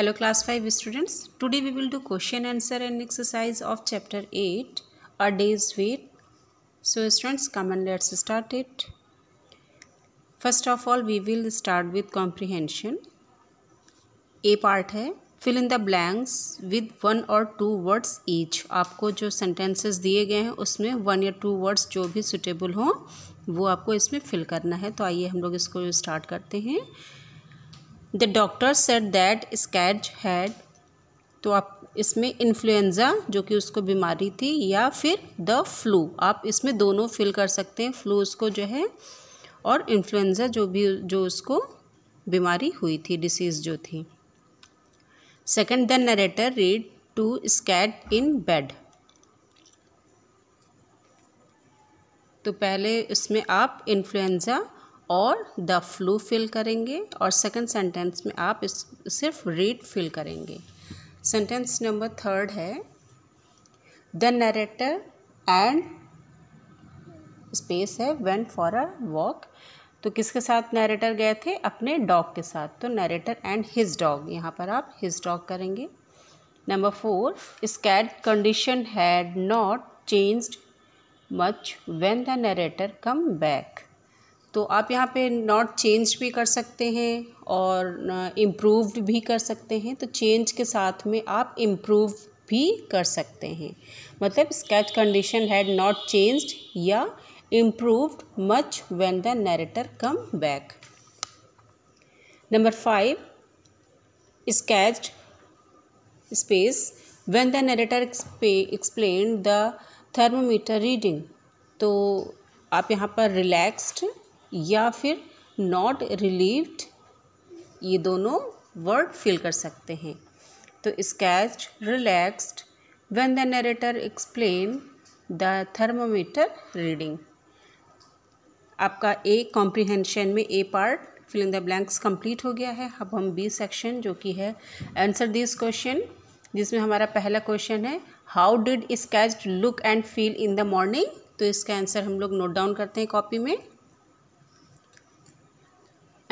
Hello class five students today we will do question answer and exercise of chapter eight a day's wait so students come and let's start it first of all we will start with comprehension A part है fill in the blanks with one और two words each आपको जो sentences दिए गए हैं उसमें one या two words जो भी सुटेबल हों वो आपको इसमें फिल करना है तो आइए हम लोग इसको स्टार्ट करते हैं the doctor said that Schatz had तो आप इसमें इन्फ्लुएंज़ा जो कि उसको बीमारी थी या फिर द फ्लू आप इसमें दोनों फिल कर सकते हैं फ्लू उसको जो है और इन्फ्लुएंज़ा जो भी जो उसको बीमारी हुई थी डिसीज़ जो थी second the narrator read to Schatz in bed तो पहले इसमें आप इन्फ्लुएंज़ा और द फ्लू फिल करेंगे और सेकंड सेंटेंस में आप इस सिर्फ रीड फिल करेंगे सेंटेंस नंबर थर्ड है द नरेटर एंड स्पेस है वेंट फॉर अ वॉक तो किसके साथ नरेटर गए थे अपने डॉग के साथ तो नरेटर एंड हिज डॉग यहाँ पर आप हिज डॉग करेंगे number four Schatz condition had not changed much when the narrator come back तो आप यहाँ पे नॉट चेंज भी कर सकते हैं और इम्प्रूव्ड भी कर सकते हैं तो चेंज के साथ में आप इम्प्रूव भी कर सकते हैं मतलब Schatz condition had not changed या improved much when the narrator come back number five Schatz space when the narrator explain the thermometer reading तो आप यहाँ पर रिलैक्स्ड या फिर नॉट रिलीव्ड ये दोनों वर्ड फिल कर सकते हैं तो Schatz relaxed when the narrator explain the thermometer reading आपका ए कॉम्प्रिहेंशन में A part filling the blanks complete हो गया है अब हम बी सेक्शन जो कि है आंसर दिस क्वेश्चन जिसमें हमारा पहला क्वेश्चन है how did Schatz look and feel in the morning तो इसका आंसर हम लोग नोट डाउन करते हैं कॉपी में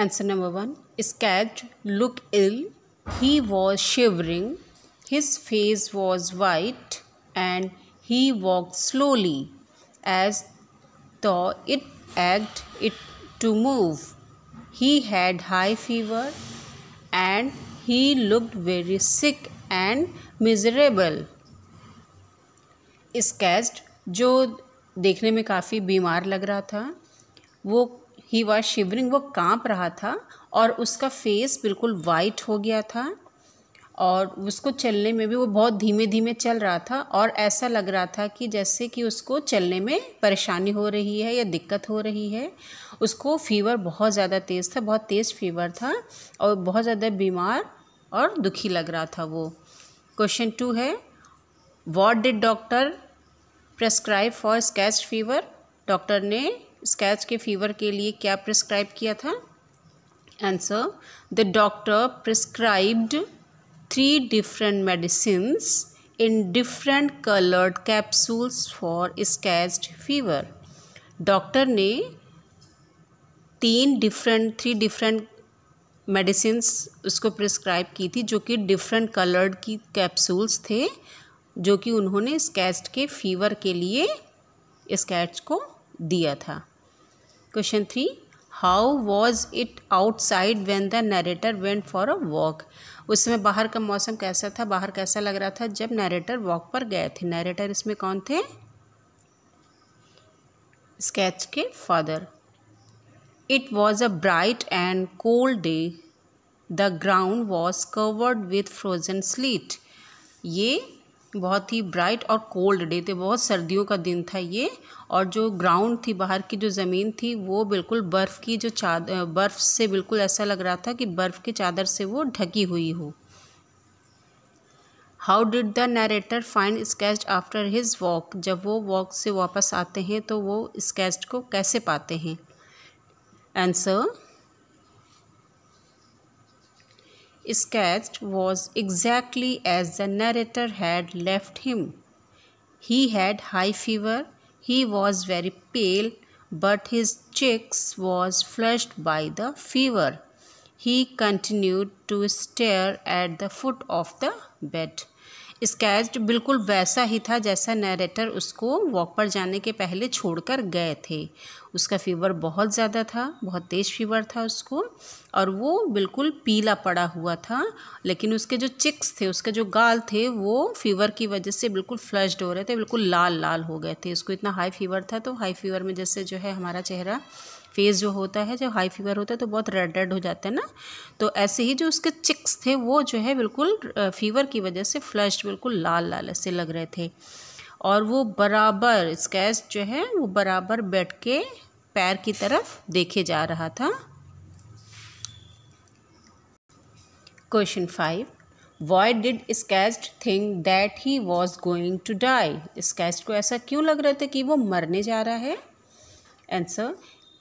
answer number one Schatz look ill he was shivering his face was white and he walk slowly as the it act it to move he had high fever and he looked very sick and miserable Schatz जो देखने में काफ़ी बीमार लग रहा था वो ही was shivering वो काँप रहा था और उसका फेस बिल्कुल वाइट हो गया था और उसको चलने में भी वो बहुत धीमे धीमे चल रहा था और ऐसा लग रहा था कि जैसे कि उसको चलने में परेशानी हो रही है या दिक्कत हो रही है उसको फीवर बहुत ज़्यादा तेज़ था बहुत तेज़ फीवर था और बहुत ज़्यादा बीमार और दुखी लग रहा था वो क्वेश्चन टू है what did doctor prescribe for Schatz fever doctor ने स्कैच के फीवर के लिए क्या प्रिस्क्राइब किया था answer the doctor prescribed three different medicine in different coloured capsules for Schatz fever doctor ने तीन डिफरेंट थ्री डिफरेंट मेडिसिन उसको प्रिस्क्राइब की थी जो कि डिफरेंट कलर्ड की कैप्सूल्स थे जो कि उन्होंने स्कैच के फीवर के लिए स्कैच को दिया था question three how was it outside when the narrator went for a walk उस समय बाहर का मौसम कैसा था बाहर कैसा लग रहा था जब नरेटर वॉक पर गए थे नरेटर इसमें कौन थे स्केच के father it was a bright and cold day the ground was covered with frozen sleet ये बहुत ही ब्राइट और कोल्ड डे थे बहुत सर्दियों का दिन था ये और जो ग्राउंड थी बाहर की जो ज़मीन थी वो बिल्कुल बर्फ़ की जो चाद बर्फ़ से बिल्कुल ऐसा लग रहा था कि बर्फ़ की चादर से वो ढकी हुई हो how did the narrator find Schatz after his walk जब वो वॉक से वापस आते हैं तो वो स्केच को कैसे पाते हैं answer sketched was exactly as the narrator had left him. He had high fever, he was very pale, but his cheeks was flushed by the fever. He continued to stare at the foot of the bed. Schatz बिल्कुल वैसा ही था जैसा narrator उसको walk पर जाने के पहले छोड़कर गए थे उसका फीवर बहुत ज़्यादा था बहुत तेज़ फीवर था उसको और वो बिल्कुल पीला पड़ा हुआ था लेकिन उसके जो चिक्स थे उसके जो गाल थे वो फीवर की वजह से बिल्कुल फ्लश्ड हो रहे थे बिल्कुल लाल लाल हो गए थे उसको इतना हाई फीवर था तो हाई फीवर में जैसे जो है हमारा चेहरा फेस जो होता है जब हाई फीवर होता है तो बहुत रेड रेड हो जाता है ना तो ऐसे ही जो उसके चिक्स थे वो जो है बिल्कुल फीवर की वजह से फ्लश्ड बिल्कुल लाल लाल ऐसे लग रहे थे और वो बराबर स्कैच जो है वो बराबर बैठ के पैर की तरफ देखे जा रहा था question five why did Schatz think that he was going to die Schatz को ऐसा क्यों लग रहा था कि वो मरने जा रहा है answer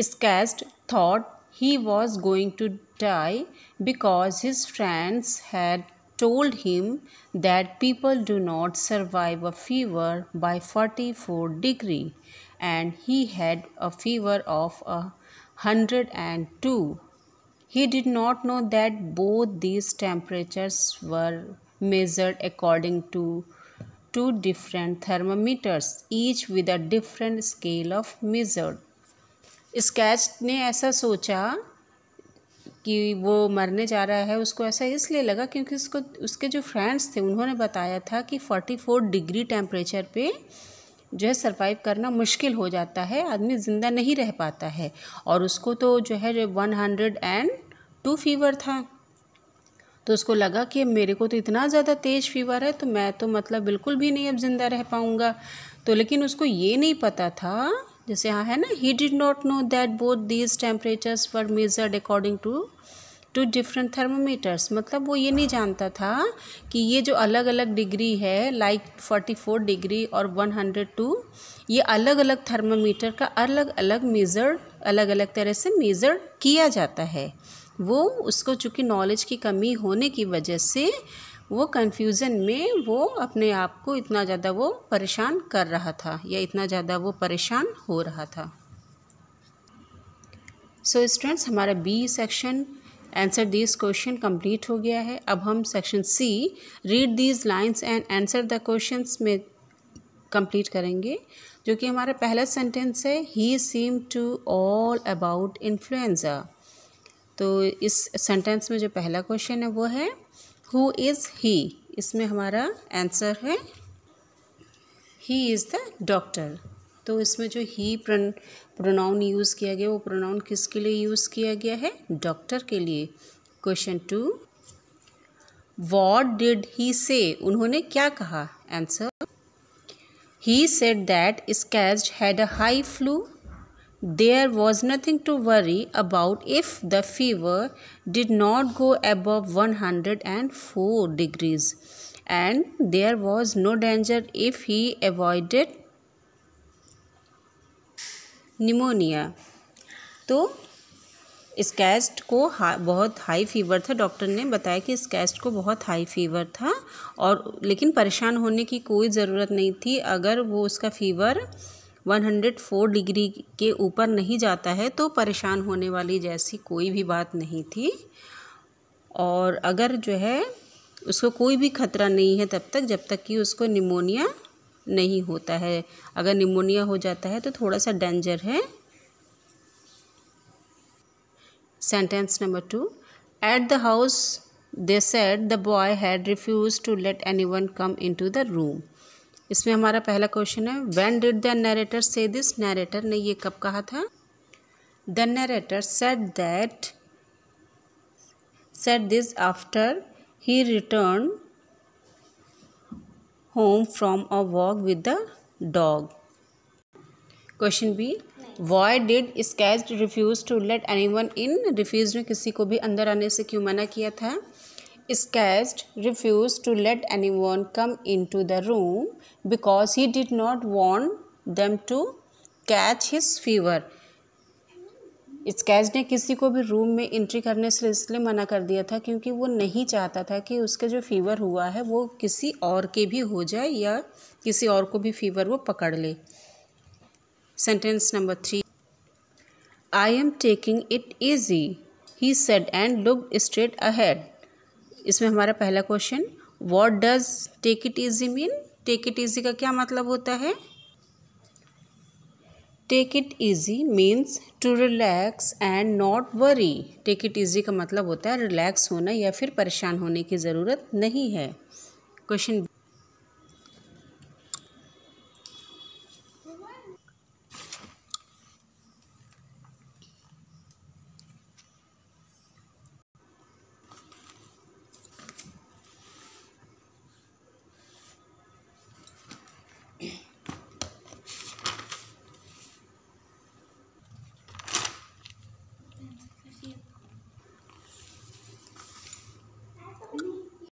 Skast thought he was going to die because his friends had told him that people do not survive a fever by 44 degree and he had a fever of a 102 he did not know that both these temperatures were measured according to two different thermometers each with a different scale of measure Schatz ने ऐसा सोचा कि वो मरने जा रहा है उसको ऐसा इसलिए लगा क्योंकि उसको उसके जो फ्रेंड्स थे उन्होंने बताया था कि फोर्टी फोर डिग्री टेम्परेचर पे जो है सरवाइव करना मुश्किल हो जाता है आदमी ज़िंदा नहीं रह पाता है और उसको तो जो है one hundred and two fever था तो उसको लगा कि मेरे को तो इतना ज़्यादा तेज़ फीवर है तो मैं तो मतलब बिल्कुल भी नहीं अब ज़िंदा रह पाऊँगा तो लेकिन उसको ये नहीं पता था जैसे यहाँ है ना he did not know that both these temperatures were measured according to two different thermometers मतलब वो ये नहीं जानता था कि ये जो अलग अलग डिग्री है लाइक फोर्टी फोर डिग्री और वन हंड्रेड टू ये अलग अलग थर्मोमीटर का अलग अलग मेज़र अलग अलग तरह से मेज़र किया जाता है वो उसको चूँकि नॉलेज की कमी होने की वजह से वो कन्फ्यूज़न में वो अपने आप को इतना ज़्यादा वो परेशान कर रहा था या इतना ज़्यादा वो परेशान हो रहा था सो so, स्टूडेंट्स हमारा B section answer this question complete हो गया है अब हम section C read these lines and answer the questions में कंप्लीट करेंगे जो कि हमारा पहला सेंटेंस है he seem to all about influenza तो इस सेंटेंस में जो पहला क्वेश्चन है वो है हु इज़ ही इसमें हमारा आंसर है ही इज़ द डॉक्टर तो इसमें जो ही प्रोनाउन यूज़ किया गया वो प्रोनाउन किसके लिए यूज़ किया गया है डॉक्टर के लिए question two what did he say उन्होंने क्या कहा answer he said that Schatz had a high flu There was nothing to worry about if the fever did not go above 104 degrees, and there was no danger if he avoided pneumonia to इस कैस्ट को हा, बहुत high fever था doctor ने बताया कि इस कैस्ट को बहुत हाई फीवर था और लेकिन परेशान होने की कोई ज़रूरत नहीं थी अगर वो उसका फीवर 104 डिग्री के ऊपर नहीं जाता है तो परेशान होने वाली जैसी कोई भी बात नहीं थी और अगर जो है उसको कोई भी ख़तरा नहीं है तब तक जब तक कि उसको निमोनिया नहीं होता है अगर निमोनिया हो जाता है तो थोड़ा सा डेंजर है sentence number two at the house they the boy had refuse to let any one come in to the room इसमें हमारा पहला क्वेश्चन है when did the narrator say this narrator ने ये कब कहा था the narrator said that said this after he return home from a walk with the dog question B why did Schatz refuse to let any one in refuse ने किसी को भी अंदर आने से क्यों मना किया था refuse to let any one come in to the room because he did not want them to catch his fever Schatz ने किसी को भी रूम में एंट्री करने से इसलिए मना कर दिया था क्योंकि वो नहीं चाहता था कि उसके जो फीवर हुआ है वो किसी और के भी हो जाए या किसी और को भी फीवर वो पकड़ ले sentence number three I am taking it easy he said and look straight ahead इसमें हमारा पहला question what does take it easy mean take it easy का क्या मतलब होता है take it easy means to relax and not worry take it easy का मतलब होता है रिलैक्स होना या फिर परेशान होने की ज़रूरत नहीं है क्वेश्चन